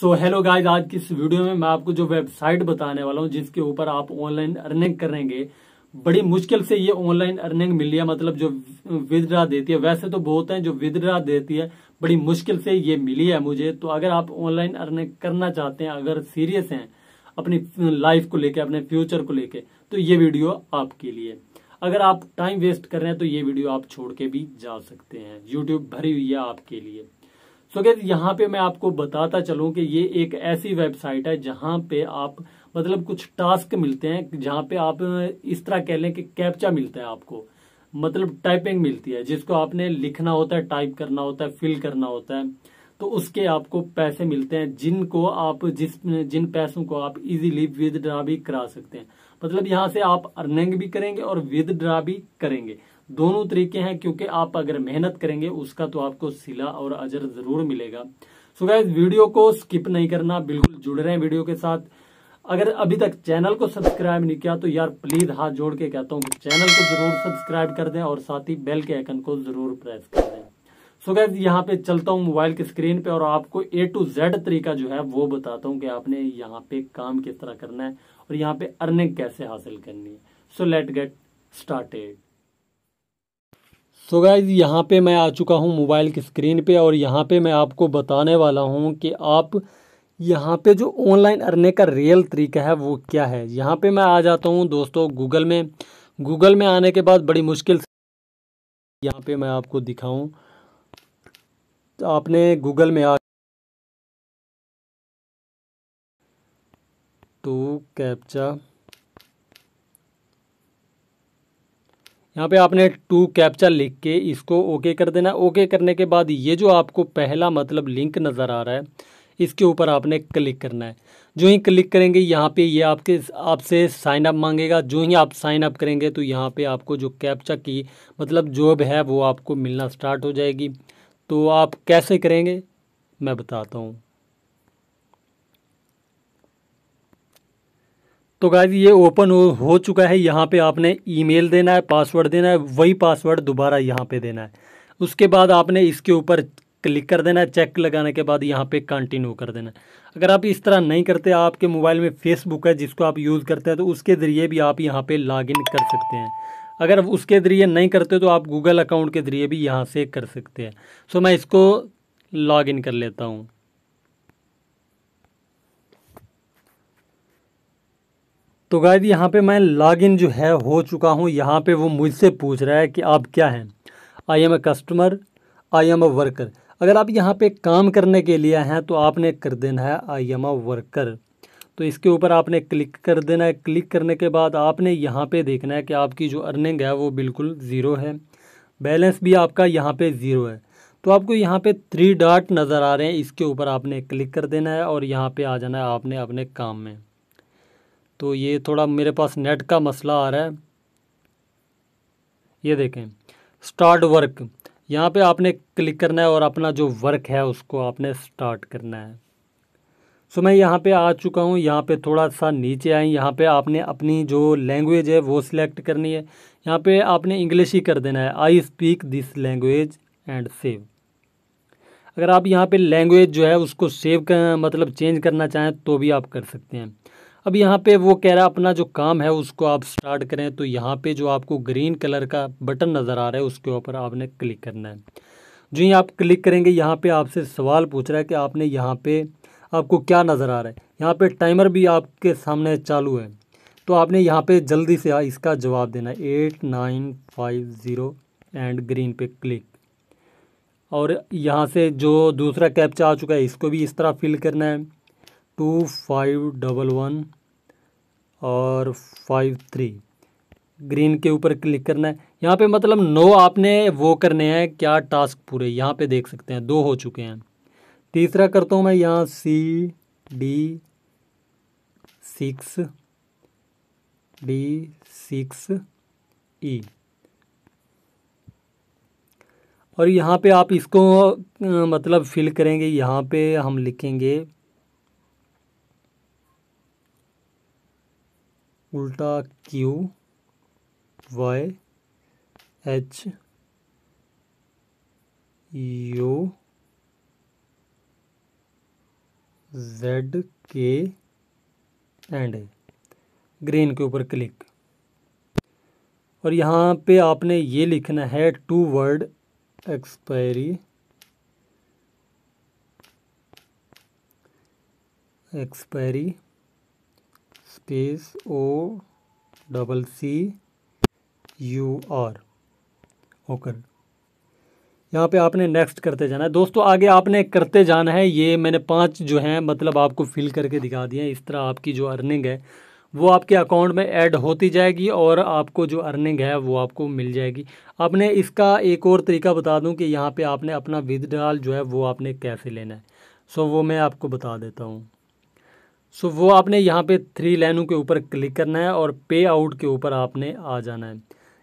so hello guys आज की इस वीडियो में मैं आपको जो वेबसाइट बताने वाला हूँ जिसके ऊपर आप ऑनलाइन अर्निंग करेंगे बड़ी मुश्किल से ये ऑनलाइन अर्निंग मिली है मतलब जो विदड्रा देती है वैसे तो बहुत हैं जो विदड्रा देती है बड़ी मुश्किल से ये मिली है मुझे तो अगर आप ऑनलाइन अर्निंग करना चाहते हैं अगर सीरियस हैं अपनी लाइफ को लेकर अपने फ्यूचर को लेकर तो ये वीडियो आपके लिए अगर आप टाइम वेस्ट कर रहे हैं तो ये वीडियो आप छोड़ के भी जा सकते हैं यूट्यूब भरी हुई है आपके लिए सो so, यहाँ पे मैं आपको बताता चलूँ कि ये एक ऐसी वेबसाइट है जहां पे आप मतलब कुछ टास्क मिलते हैं जहां पे आप इस तरह कह लें कि कैप्चा मिलता है आपको मतलब टाइपिंग मिलती है जिसको आपने लिखना होता है टाइप करना होता है फिल करना होता है तो उसके आपको पैसे मिलते हैं जिनको आप जिस जिन पैसों को आप इजीली विदड्रा भी करा सकते हैं मतलब यहाँ से आप अर्निंग भी करेंगे और विदड्रा भी करेंगे दोनों तरीके हैं क्योंकि आप अगर मेहनत करेंगे उसका तो आपको सिला और अजर जरूर मिलेगा सो गाइज वीडियो को स्किप नहीं करना बिल्कुल जुड़ रहे हैं वीडियो के साथ अगर अभी तक चैनल को सब्सक्राइब नहीं किया तो यार प्लीज हाथ जोड़ के कहता हूँ चैनल को जरूर सब्सक्राइब कर दें और साथ ही बेल के आइकन को जरूर प्रेस कर दें सो गैस यहाँ पे चलता हूँ मोबाइल की स्क्रीन पे और आपको ए टू जेड तरीका जो है वो बताता हूँ कि आपने यहाँ पे काम किस तरह करना है और यहाँ पे अर्निंग कैसे हासिल करनी है so let get started so guys यहाँ पे मैं आ चुका हूँ मोबाइल की स्क्रीन पे और यहाँ पे मैं आपको बताने वाला हूँ कि आप यहाँ पे जो ऑनलाइन अर्ने का रियल तरीका है वो क्या है यहाँ पे मैं आ जाता हूँ दोस्तों गूगल में गूगल में आने के बाद बड़ी मुश्किल से यहाँ पे मैं आपको दिखाऊँ तो आपने गूगल में आ तो कैप्चा यहाँ पे आपने टू कैप्चा लिख के इसको ओके कर देना ओके करने के बाद ये जो आपको पहला मतलब लिंक नज़र आ रहा है इसके ऊपर आपने क्लिक करना है जो ही क्लिक करेंगे यहाँ पे ये आपके आपसे साइन अप मांगेगा जो ही आप साइन अप करेंगे तो यहाँ पे आपको जो कैप्चा की मतलब जॉब है वो आपको मिलना स्टार्ट हो जाएगी तो आप कैसे करेंगे मैं बताता हूँ तो गाय ये ओपन हो चुका है यहाँ पे आपने ईमेल देना है पासवर्ड देना है वही पासवर्ड दोबारा यहाँ पे देना है उसके बाद आपने इसके ऊपर क्लिक कर देना है चेक लगाने के बाद यहाँ पे कंटिन्यू कर देना है अगर आप इस तरह नहीं करते आपके मोबाइल में फेसबुक है जिसको आप यूज़ करते हैं तो उसके ज़रिए भी आप यहाँ पर लॉग कर सकते हैं अगर उसके ज़रिए नहीं करते तो आप गूगल अकाउंट के ज़रिए भी यहाँ से कर सकते हैं सो मैं इसको लॉगिन कर लेता हूँ तो गायद यहाँ पे मैं लॉगिन जो है हो चुका हूँ यहाँ पे वो मुझसे पूछ रहा है कि आप क्या हैं I am a customer I am a worker अगर आप यहाँ पे काम करने के लिए हैं तो आपने कर देना है आई एम अ वर्कर तो इसके ऊपर आपने क्लिक कर देना है क्लिक करने के बाद आपने यहाँ पे देखना है कि आपकी जो अर्निंग है वो बिल्कुल ज़ीरो है बैलेंस भी आपका यहाँ पर ज़ीरो है तो आपको यहाँ पर थ्री डाट नज़र आ रहे हैं इसके ऊपर आपने क्लिक कर देना है और यहाँ पर आ जाना है आपने अपने काम में तो ये थोड़ा मेरे पास नेट का मसला आ रहा है ये देखें स्टार्ट वर्क यहाँ पे आपने क्लिक करना है और अपना जो वर्क है उसको आपने स्टार्ट करना है सो मैं यहाँ पे आ चुका हूँ यहाँ पे थोड़ा सा नीचे आए यहाँ पे आपने अपनी जो लैंग्वेज है वो सिलेक्ट करनी है यहाँ पे आपने इंग्लिश ही कर देना है I speak this language and save अगर आप यहाँ पे लैंग्वेज जो है उसको सेव कर मतलब चेंज करना चाहें तो भी आप कर सकते हैं अब यहाँ पे वो कह रहा है अपना जो काम है उसको आप स्टार्ट करें तो यहाँ पे जो आपको ग्रीन कलर का बटन नज़र आ रहा है उसके ऊपर आपने क्लिक करना है जो ये आप क्लिक करेंगे यहाँ पे आपसे सवाल पूछ रहा है कि आपने यहाँ पे आपको क्या नज़र आ रहा है यहाँ पे टाइमर भी आपके सामने चालू है तो आपने यहाँ पर जल्दी से इसका जवाब देना है eight nine five zero and green पे क्लिक और यहाँ से जो दूसरा कैप्चा आ चुका है इसको भी इस तरह फिल करना है टू फाइव डबल वन और फाइव थ्री ग्रीन के ऊपर क्लिक करना है यहाँ पे मतलब नो आपने वो करने हैं क्या टास्क पूरे यहाँ पे देख सकते हैं दो हो चुके हैं तीसरा करता हूँ मैं यहाँ C D six D six E और यहाँ पे आप इसको मतलब फिल करेंगे यहाँ पे हम लिखेंगे उल्टा Q Y H U Z K and green के ऊपर क्लिक और यहाँ पे आपने ये लिखना है two word expiry expiry space O double C U R occur यहाँ पे आपने नेक्स्ट करते जाना है दोस्तों आगे आपने करते जाना है ये मैंने पांच जो हैं मतलब आपको फिल करके दिखा दिए इस तरह आपकी जो अर्निंग है वो आपके अकाउंट में ऐड होती जाएगी और आपको जो अर्निंग है वो आपको मिल जाएगी आपने इसका एक और तरीका बता दूं कि यहाँ पे आपने अपना विदड्रॉल जो है वो आपने कैसे लेना है सो वो मैं आपको बता देता हूँ सो वो आपने यहाँ पे थ्री लाइनों के ऊपर क्लिक करना है और पे आउट के ऊपर आपने आ जाना है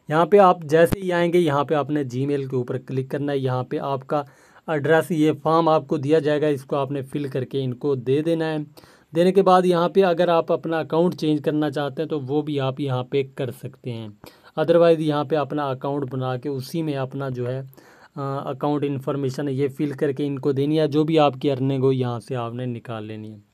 यहाँ पे आप जैसे ही आएंगे यहाँ पे आपने जी के ऊपर क्लिक करना है यहाँ पे आपका एड्रेस ये फॉर्म आपको दिया जाएगा इसको आपने फिल करके इनको दे देना है देने के बाद यहाँ पे अगर आप अपना अकाउंट चेंज करना चाहते हैं तो वो भी आप यहाँ पे कर सकते हैं अदरवाइज़ यहाँ पे अपना अकाउंट बना के उसी में अपना जो है अकाउंट इन्फॉर्मेशन ये फिल करके इनको देनी है जो भी आपकी अर्निंग हो यहाँ से आपने निकाल लेनी है